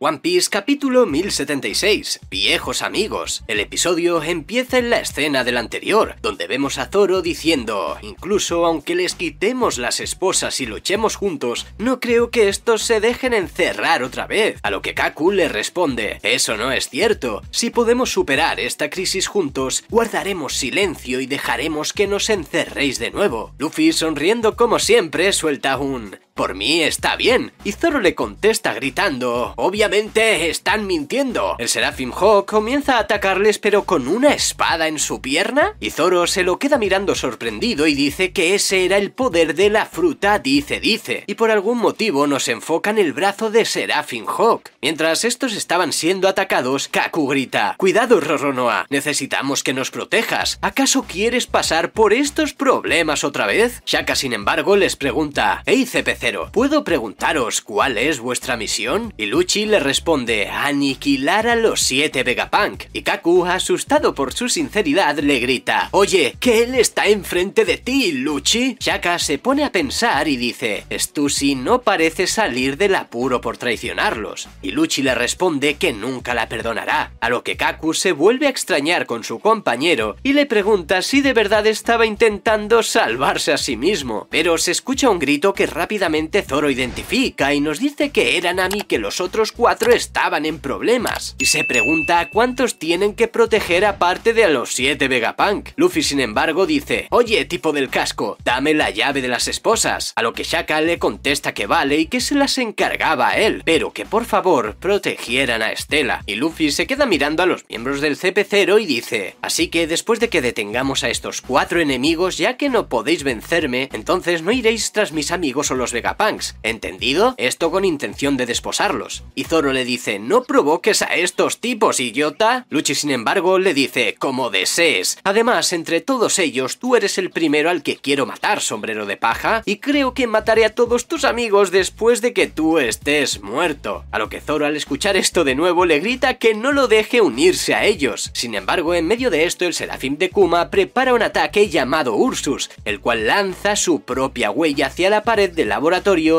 One Piece capítulo 1076, Viejos amigos. El episodio empieza en la escena del anterior, donde vemos a Zoro diciendo, incluso aunque les quitemos las esposas y luchemos juntos, no creo que estos se dejen encerrar otra vez. A lo que Kaku le responde, eso no es cierto, si podemos superar esta crisis juntos, guardaremos silencio y dejaremos que nos encerréis de nuevo. Luffy sonriendo como siempre suelta un, por mí está bien. Y Zoro le contesta gritando, obviamente están mintiendo. El Seraphim Hawk comienza a atacarles pero con una espada en su pierna. Y Zoro se lo queda mirando sorprendido y dice que ese era el poder de la fruta dice dice. Y por algún motivo nos en el brazo de Seraphim Hawk. Mientras estos estaban siendo atacados, Kaku grita, cuidado Roronoa, necesitamos que nos protejas. ¿Acaso quieres pasar por estos problemas otra vez? Shaka sin embargo les pregunta, hey CPC, ¿Puedo preguntaros cuál es vuestra misión? Y Luchi le responde, aniquilar a los siete Vegapunk. Y Kaku, asustado por su sinceridad, le grita, oye, que él está enfrente de ti, Luchi. Shaka se pone a pensar y dice, Stussy no parece salir del apuro por traicionarlos. Y Luchi le responde que nunca la perdonará, a lo que Kaku se vuelve a extrañar con su compañero y le pregunta si de verdad estaba intentando salvarse a sí mismo, pero se escucha un grito que rápidamente Zoro identifica y nos dice que eran a mí que los otros cuatro estaban en problemas, y se pregunta a cuántos tienen que proteger aparte de a los siete Vegapunk. Luffy sin embargo dice, oye tipo del casco, dame la llave de las esposas, a lo que Shaka le contesta que vale y que se las encargaba a él, pero que por favor protegieran a Estela, y Luffy se queda mirando a los miembros del CP0 y dice, así que después de que detengamos a estos cuatro enemigos ya que no podéis vencerme, entonces no iréis tras mis amigos o los ¿entendido? Esto con intención de desposarlos. Y Zoro le dice, no provoques a estos tipos, idiota. Luchi, sin embargo, le dice, como desees. Además, entre todos ellos, tú eres el primero al que quiero matar, sombrero de paja, y creo que mataré a todos tus amigos después de que tú estés muerto. A lo que Zoro al escuchar esto de nuevo le grita que no lo deje unirse a ellos. Sin embargo, en medio de esto, el Serafim de Kuma prepara un ataque llamado Ursus, el cual lanza su propia huella hacia la pared del laboratorio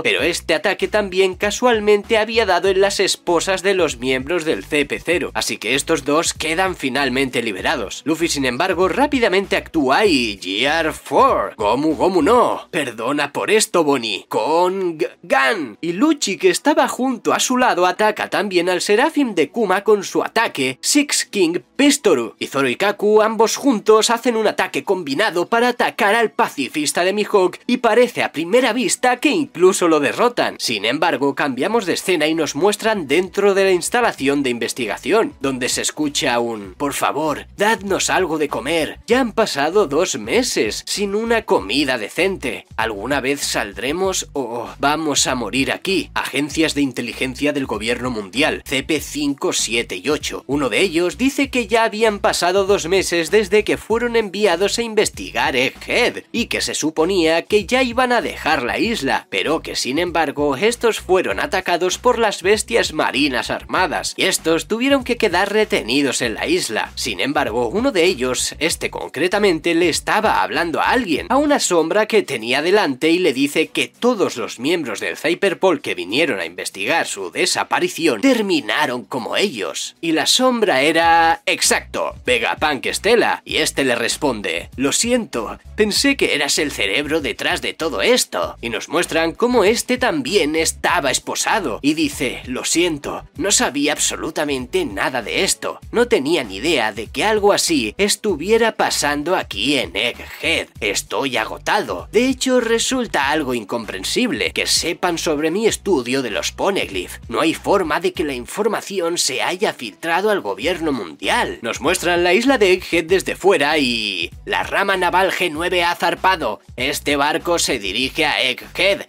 pero este ataque también casualmente había dado en las esposas de los miembros del CP0, así que estos dos quedan finalmente liberados. Luffy, sin embargo, rápidamente actúa y GR4, Gomu Gomu no, perdona por esto Bonnie, Kong Gan. Y Luchi, que estaba junto a su lado, ataca también al Serafim de Kuma con su ataque Six King Pistoru. Y Zoro y Kaku, ambos juntos, hacen un ataque combinado para atacar al pacifista de Mihawk y parece a primera vista que incluso lo derrotan. Sin embargo, cambiamos de escena y nos muestran dentro de la instalación de investigación, donde se escucha un por favor, dadnos algo de comer. Ya han pasado dos meses sin una comida decente. ¿Alguna vez saldremos o oh, vamos a morir aquí? Agencias de inteligencia del gobierno mundial, CP5, 7 y 8. Uno de ellos dice que ya habían pasado dos meses desde que fueron enviados a investigar Egghead y que se suponía que ya iban a dejar la isla, pero que sin embargo estos fueron atacados por las bestias marinas armadas, y estos tuvieron que quedar retenidos en la isla. Sin embargo, uno de ellos, este concretamente, le estaba hablando a alguien, a una sombra que tenía delante y le dice que todos los miembros del Zyperpol que vinieron a investigar su desaparición terminaron como ellos. Y la sombra era... exacto, Vegapunk Estela, y este le responde, lo siento, pensé que eras el cerebro detrás de todo esto, y nos muestra como este también estaba esposado y dice, lo siento, no sabía absolutamente nada de esto, no tenía ni idea de que algo así estuviera pasando aquí en Egghead, estoy agotado, de hecho resulta algo incomprensible que sepan sobre mi estudio de los Poneglyph, no hay forma de que la información se haya filtrado al gobierno mundial, nos muestran la isla de Egghead desde fuera y... La rama naval G9 ha zarpado, este barco se dirige a Egghead,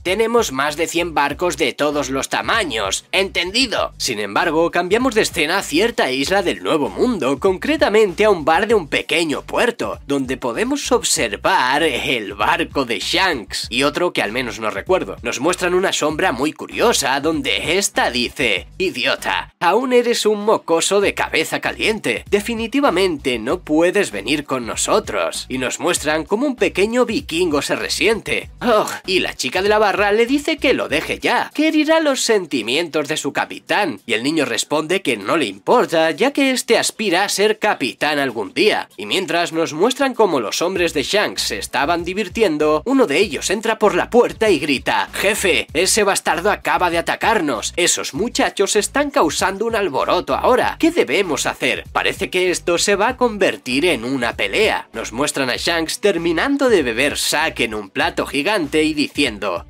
Tenemos más de 100 barcos de todos los tamaños, ¿entendido? Sin embargo, cambiamos de escena a cierta isla del Nuevo Mundo, concretamente a un bar de un pequeño puerto, donde podemos observar el barco de Shanks y otro que al menos no recuerdo. Nos muestran una sombra muy curiosa donde esta dice, idiota, aún eres un mocoso de cabeza caliente, definitivamente no puedes venir con nosotros. Y nos muestran cómo un pequeño vikingo se resiente. Oh, y la chica de la le dice que lo deje ya, que herirá los sentimientos de su capitán, y el niño responde que no le importa, ya que este aspira a ser capitán algún día. Y mientras nos muestran cómo los hombres de Shanks se estaban divirtiendo, uno de ellos entra por la puerta y grita, Jefe, ese bastardo acaba de atacarnos, esos muchachos están causando un alboroto ahora, ¿qué debemos hacer? Parece que esto se va a convertir en una pelea. Nos muestran a Shanks terminando de beber sake en un plato gigante y diciendo,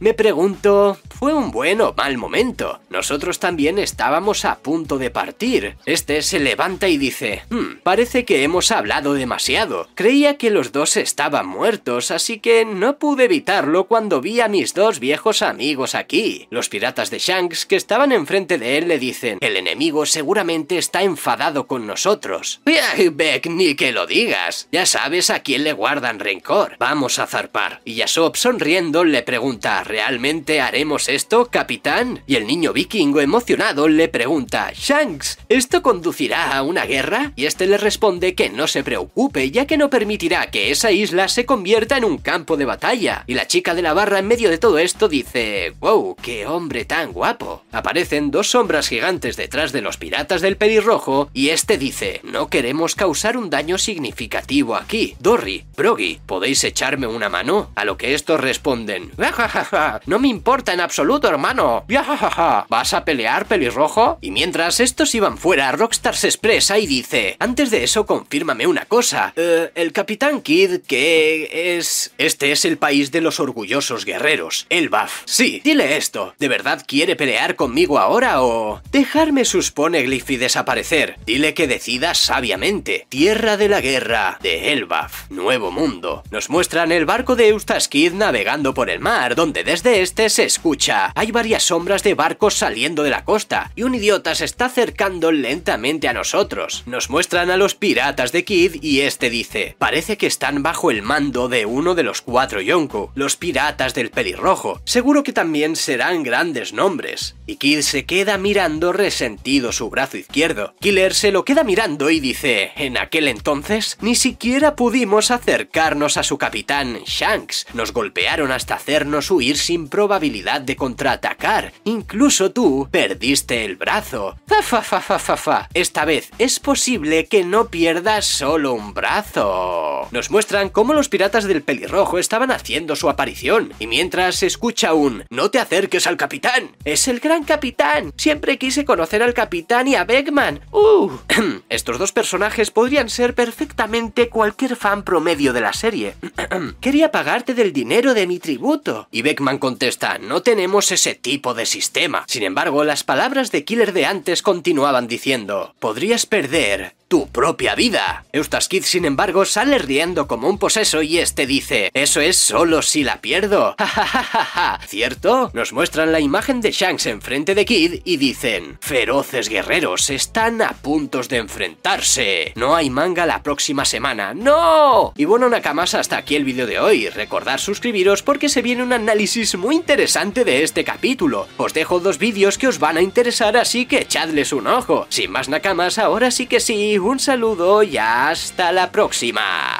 me pregunto, un buen o mal momento. Nosotros también estábamos a punto de partir. Este se levanta y dice, hmm, parece que hemos hablado demasiado. Creía que los dos estaban muertos, así que no pude evitarlo cuando vi a mis dos viejos amigos aquí. Los piratas de Shanks que estaban enfrente de él le dicen, el enemigo seguramente está enfadado con nosotros. Beck, ni que lo digas. Ya sabes a quién le guardan rencor. Vamos a zarpar. Y Yasop sonriendo le pregunta, ¿realmente haremos esto, capitán? Y el niño vikingo emocionado le pregunta, Shanks, ¿esto conducirá a una guerra? Y este le responde que no se preocupe, ya que no permitirá que esa isla se convierta en un campo de batalla. Y la chica de la barra en medio de todo esto dice, wow, qué hombre tan guapo. Aparecen dos sombras gigantes detrás de los piratas del pelirrojo y este dice, no queremos causar un daño significativo aquí. Dory, Brogy, ¿podéis echarme una mano? A lo que estos responden, no me importa absoluto, hermano. ja! ¿Vas a pelear, pelirrojo? Y mientras estos iban fuera, Rockstar se expresa y dice: Antes de eso, confírmame una cosa. Eh, el Capitán Kid, que es. Este es el país de los orgullosos guerreros, Elbaf. Sí, dile esto. ¿De verdad quiere pelear conmigo ahora o.? Dejarme sus poneglyphs y desaparecer. Dile que decida sabiamente. Tierra de la guerra, de Elbaf, Nuevo Mundo. Nos muestran el barco de Eustaskid navegando por el mar, donde desde este se escucha hay varias sombras de barcos saliendo de la costa y un idiota se está acercando lentamente a nosotros. Nos muestran a los piratas de Kid y este dice, parece que están bajo el mando de uno de los cuatro Yonko, los piratas del pelirrojo. Seguro que también serán grandes nombres y Kid se queda mirando resentido su brazo izquierdo. Killer se lo queda mirando y dice, en aquel entonces ni siquiera pudimos acercarnos a su capitán, Shanks. Nos golpearon hasta hacernos huir sin probabilidad de contraatacar. Incluso tú perdiste el brazo. Fa, fa, fa, fa, fa. Esta vez es posible que no pierdas solo un brazo. Nos muestran cómo los piratas del pelirrojo estaban haciendo su aparición y mientras escucha un no te acerques al capitán. Es el gran gran capitán. Siempre quise conocer al capitán y a Beckman. ¡Uh! Estos dos personajes podrían ser perfectamente cualquier fan promedio de la serie. Quería pagarte del dinero de mi tributo. Y Beckman contesta, no tenemos ese tipo de sistema. Sin embargo, las palabras de Killer de antes continuaban diciendo, podrías perder tu propia vida. Kid, sin embargo, sale riendo como un poseso y este dice, eso es solo si la pierdo. ¿Cierto? Nos muestran la imagen de Shanks enfrente de Kid y dicen, feroces guerreros están a puntos de enfrentarse. No hay manga la próxima semana. ¡No! Y bueno, Nakamas, hasta aquí el vídeo de hoy. ...recordad suscribiros porque se viene un análisis muy interesante de este capítulo. Os dejo dos vídeos que os van a interesar, así que echadles un ojo. Sin más Nakamas, ahora sí que sí, un saludo y hasta la próxima.